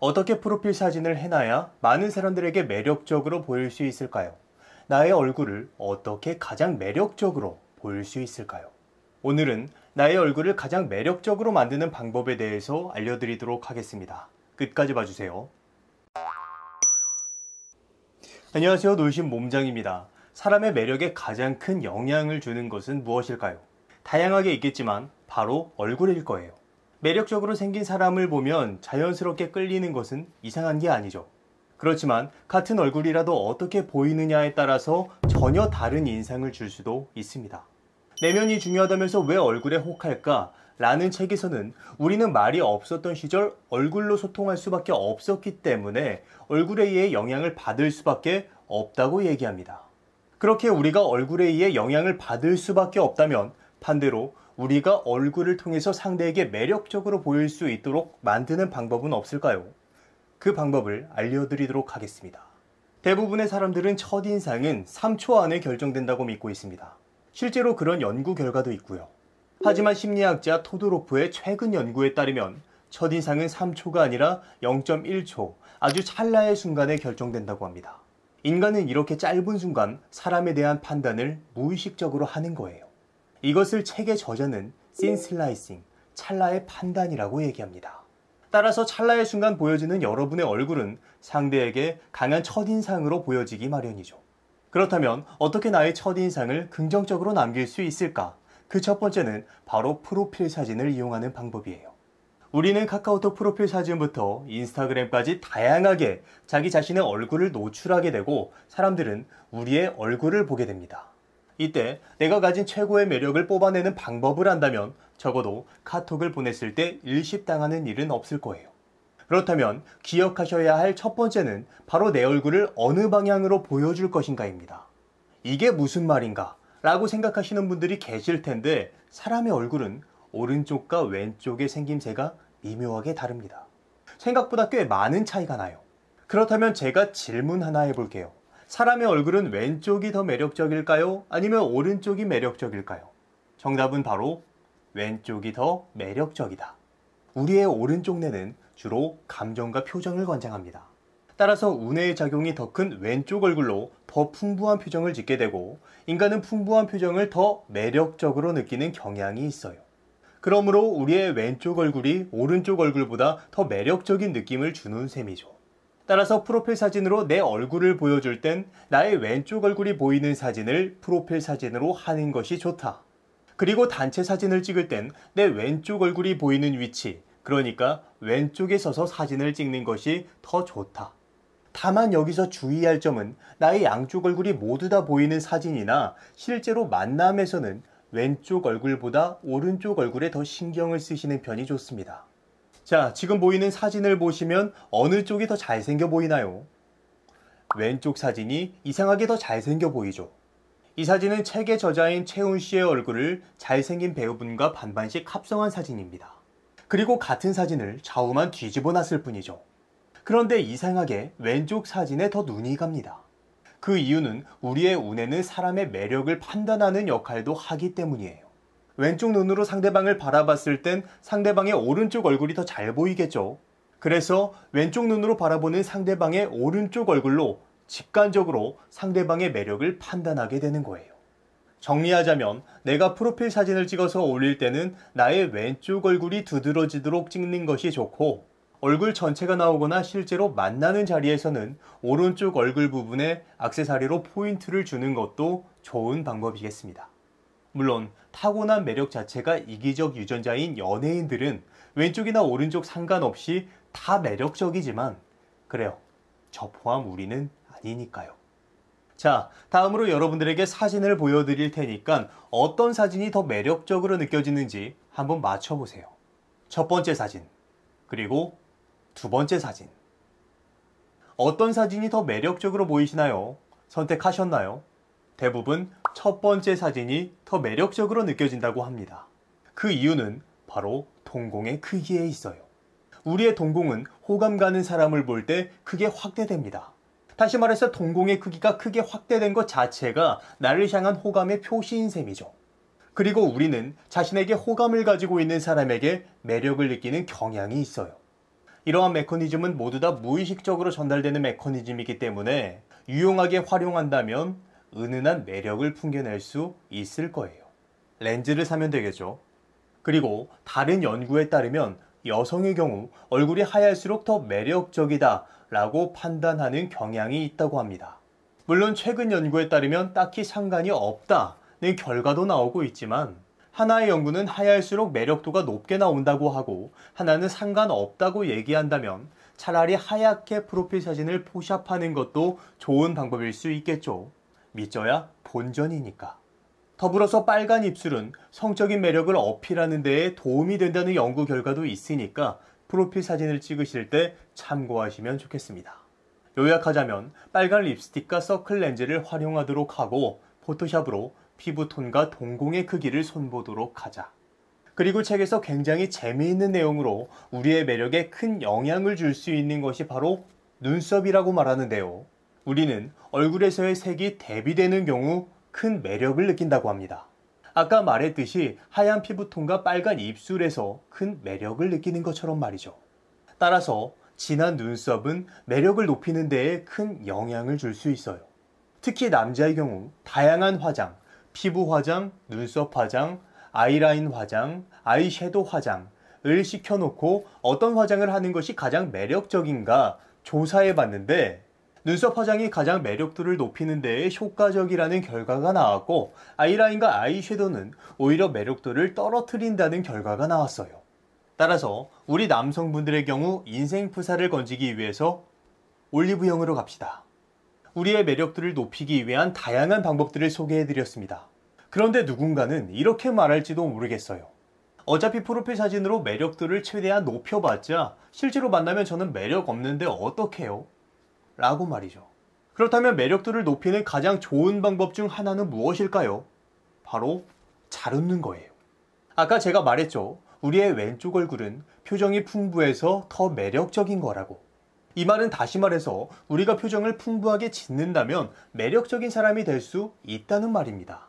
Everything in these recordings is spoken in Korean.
어떻게 프로필 사진을 해놔야 많은 사람들에게 매력적으로 보일 수 있을까요? 나의 얼굴을 어떻게 가장 매력적으로 보일 수 있을까요? 오늘은 나의 얼굴을 가장 매력적으로 만드는 방법에 대해서 알려드리도록 하겠습니다. 끝까지 봐주세요. 안녕하세요. 놀신 몸장입니다. 사람의 매력에 가장 큰 영향을 주는 것은 무엇일까요? 다양하게 있겠지만 바로 얼굴일 거예요. 매력적으로 생긴 사람을 보면 자연스럽게 끌리는 것은 이상한 게 아니죠. 그렇지만 같은 얼굴이라도 어떻게 보이느냐에 따라서 전혀 다른 인상을 줄 수도 있습니다. 내면이 중요하다면서 왜 얼굴에 혹할까? 라는 책에서는 우리는 말이 없었던 시절 얼굴로 소통할 수밖에 없었기 때문에 얼굴에 의해 영향을 받을 수밖에 없다고 얘기합니다. 그렇게 우리가 얼굴에 의해 영향을 받을 수밖에 없다면 반대로 우리가 얼굴을 통해서 상대에게 매력적으로 보일 수 있도록 만드는 방법은 없을까요? 그 방법을 알려드리도록 하겠습니다. 대부분의 사람들은 첫인상은 3초 안에 결정된다고 믿고 있습니다. 실제로 그런 연구 결과도 있고요. 하지만 심리학자 토도로프의 최근 연구에 따르면 첫인상은 3초가 아니라 0.1초, 아주 찰나의 순간에 결정된다고 합니다. 인간은 이렇게 짧은 순간 사람에 대한 판단을 무의식적으로 하는 거예요. 이것을 책의 저자는 씬슬라이싱, 찰나의 판단이라고 얘기합니다. 따라서 찰나의 순간 보여지는 여러분의 얼굴은 상대에게 강한 첫인상으로 보여지기 마련이죠. 그렇다면 어떻게 나의 첫인상을 긍정적으로 남길 수 있을까? 그 첫 번째는 바로 프로필 사진을 이용하는 방법이에요. 우리는 카카오톡 프로필 사진부터 인스타그램까지 다양하게 자기 자신의 얼굴을 노출하게 되고 사람들은 우리의 얼굴을 보게 됩니다. 이때 내가 가진 최고의 매력을 뽑아내는 방법을 안다면 적어도 카톡을 보냈을 때 일식당하는 일은 없을 거예요. 그렇다면 기억하셔야 할 첫 번째는 바로 내 얼굴을 어느 방향으로 보여줄 것인가입니다. 이게 무슨 말인가? 라고 생각하시는 분들이 계실 텐데 사람의 얼굴은 오른쪽과 왼쪽의 생김새가 미묘하게 다릅니다. 생각보다 꽤 많은 차이가 나요. 그렇다면 제가 질문 하나 해볼게요. 사람의 얼굴은 왼쪽이 더 매력적일까요? 아니면 오른쪽이 매력적일까요? 정답은 바로 왼쪽이 더 매력적이다. 우리의 오른쪽 뇌는 주로 감정과 표정을 관장합니다. 따라서 운의 작용이 더 큰 왼쪽 얼굴로 더 풍부한 표정을 짓게 되고 인간은 풍부한 표정을 더 매력적으로 느끼는 경향이 있어요. 그러므로 우리의 왼쪽 얼굴이 오른쪽 얼굴보다 더 매력적인 느낌을 주는 셈이죠. 따라서 프로필 사진으로 내 얼굴을 보여줄 땐 나의 왼쪽 얼굴이 보이는 사진을 프로필 사진으로 하는 것이 좋다. 그리고 단체 사진을 찍을 땐 내 왼쪽 얼굴이 보이는 위치, 그러니까 왼쪽에 서서 사진을 찍는 것이 더 좋다. 다만 여기서 주의할 점은 나의 양쪽 얼굴이 모두 다 보이는 사진이나 실제로 만남에서는 왼쪽 얼굴보다 오른쪽 얼굴에 더 신경을 쓰시는 편이 좋습니다. 자, 지금 보이는 사진을 보시면 어느 쪽이 더 잘생겨 보이나요? 왼쪽 사진이 이상하게 더 잘생겨 보이죠. 이 사진은 책의 저자인 채훈 씨의 얼굴을 잘생긴 배우분과 반반씩 합성한 사진입니다. 그리고 같은 사진을 좌우만 뒤집어 놨을 뿐이죠. 그런데 이상하게 왼쪽 사진에 더 눈이 갑니다. 그 이유는 우리의 운에는 사람의 매력을 판단하는 역할도 하기 때문이에요. 왼쪽 눈으로 상대방을 바라봤을 땐 상대방의 오른쪽 얼굴이 더 잘 보이겠죠. 그래서 왼쪽 눈으로 바라보는 상대방의 오른쪽 얼굴로 직관적으로 상대방의 매력을 판단하게 되는 거예요. 정리하자면 내가 프로필 사진을 찍어서 올릴 때는 나의 왼쪽 얼굴이 두드러지도록 찍는 것이 좋고 얼굴 전체가 나오거나 실제로 만나는 자리에서는 오른쪽 얼굴 부분에 악세사리로 포인트를 주는 것도 좋은 방법이겠습니다. 물론 타고난 매력 자체가 이기적 유전자인 연예인들은 왼쪽이나 오른쪽 상관없이 다 매력적이지만 그래요. 저 포함 우리는 아니니까요. 자, 다음으로 여러분들에게 사진을 보여드릴 테니까 어떤 사진이 더 매력적으로 느껴지는지 한번 맞춰보세요. 첫 번째 사진, 그리고 두 번째 사진. 어떤 사진이 더 매력적으로 보이시나요? 선택하셨나요? 대부분 첫 번째 사진이 더 매력적으로 느껴진다고 합니다. 그 이유는 바로 동공의 크기에 있어요. 우리의 동공은 호감 가는 사람을 볼 때 크게 확대됩니다. 다시 말해서 동공의 크기가 크게 확대된 것 자체가 나를 향한 호감의 표시인 셈이죠. 그리고 우리는 자신에게 호감을 가지고 있는 사람에게 매력을 느끼는 경향이 있어요. 이러한 메커니즘은 모두 다 무의식적으로 전달되는 메커니즘이기 때문에 유용하게 활용한다면 은은한 매력을 풍겨낼 수 있을 거예요. 렌즈를 사면 되겠죠. 그리고 다른 연구에 따르면 여성의 경우 얼굴이 하얄수록 더 매력적이다 라고 판단하는 경향이 있다고 합니다. 물론 최근 연구에 따르면 딱히 상관이 없다는 결과도 나오고 있지만 하나의 연구는 하얄수록 매력도가 높게 나온다고 하고 하나는 상관없다고 얘기한다면 차라리 하얗게 프로필 사진을 포샵하는 것도 좋은 방법일 수 있겠죠. 미져야 본전이니까. 더불어서 빨간 입술은 성적인 매력을 어필하는 데에 도움이 된다는 연구 결과도 있으니까 프로필 사진을 찍으실 때 참고하시면 좋겠습니다. 요약하자면 빨간 립스틱과 서클 렌즈를 활용하도록 하고 포토샵으로 피부톤과 동공의 크기를 손보도록 하자. 그리고 책에서 굉장히 재미있는 내용으로 우리의 매력에 큰 영향을 줄 수 있는 것이 바로 눈썹이라고 말하는데요. 우리는 얼굴에서의 색이 대비되는 경우 큰 매력을 느낀다고 합니다. 아까 말했듯이 하얀 피부톤과 빨간 입술에서 큰 매력을 느끼는 것처럼 말이죠. 따라서 진한 눈썹은 매력을 높이는 데에 큰 영향을 줄 수 있어요. 특히 남자의 경우 다양한 화장, 피부 화장, 눈썹 화장, 아이라인 화장, 아이섀도우 화장을 시켜놓고 어떤 화장을 하는 것이 가장 매력적인가 조사해 봤는데 눈썹 화장이 가장 매력도를 높이는 데에 효과적이라는 결과가 나왔고 아이라인과 아이섀도는 오히려 매력도를 떨어뜨린다는 결과가 나왔어요. 따라서 우리 남성분들의 경우 인생 프사를 건지기 위해서 올리브영으로 갑시다. 우리의 매력도를 높이기 위한 다양한 방법들을 소개해드렸습니다. 그런데 누군가는 이렇게 말할지도 모르겠어요. 어차피 프로필 사진으로 매력도를 최대한 높여봤자 실제로 만나면 저는 매력 없는데 어떡해요? 라고 말이죠. 그렇다면 매력도를 높이는 가장 좋은 방법 중 하나는 무엇일까요? 바로 잘 웃는 거예요. 아까 제가 말했죠. 우리의 왼쪽 얼굴은 표정이 풍부해서 더 매력적인 거라고. 이 말은 다시 말해서 우리가 표정을 풍부하게 짓는다면 매력적인 사람이 될 수 있다는 말입니다.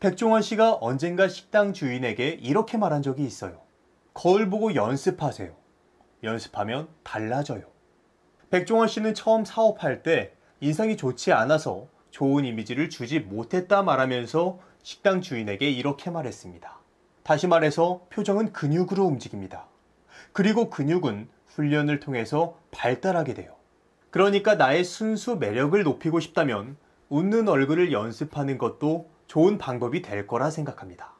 백종원 씨가 언젠가 식당 주인에게 이렇게 말한 적이 있어요. 거울 보고 연습하세요. 연습하면 달라져요. 백종원 씨는 처음 사업할 때 인상이 좋지 않아서 좋은 이미지를 주지 못했다 말하면서 식당 주인에게 이렇게 말했습니다. 다시 말해서 표정은 근육으로 움직입니다. 그리고 근육은 훈련을 통해서 발달하게 돼요. 그러니까 나의 순수 매력을 높이고 싶다면 웃는 얼굴을 연습하는 것도 좋은 방법이 될 거라 생각합니다.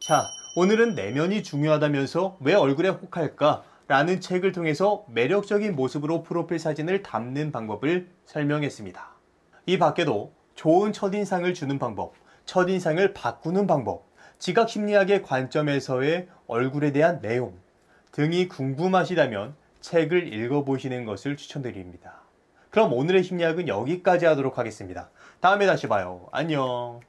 자, 오늘은 내면이 중요하다면서 왜 얼굴에 혹할까 라는 책을 통해서 매력적인 모습으로 프로필 사진을 담는 방법을 설명했습니다. 이 밖에도 좋은 첫인상을 주는 방법, 첫인상을 바꾸는 방법, 지각 심리학의 관점에서의 얼굴에 대한 내용 등이 궁금하시다면 책을 읽어보시는 것을 추천드립니다. 그럼 오늘의 심리학은 여기까지 하도록 하겠습니다. 다음에 다시 봐요. 안녕.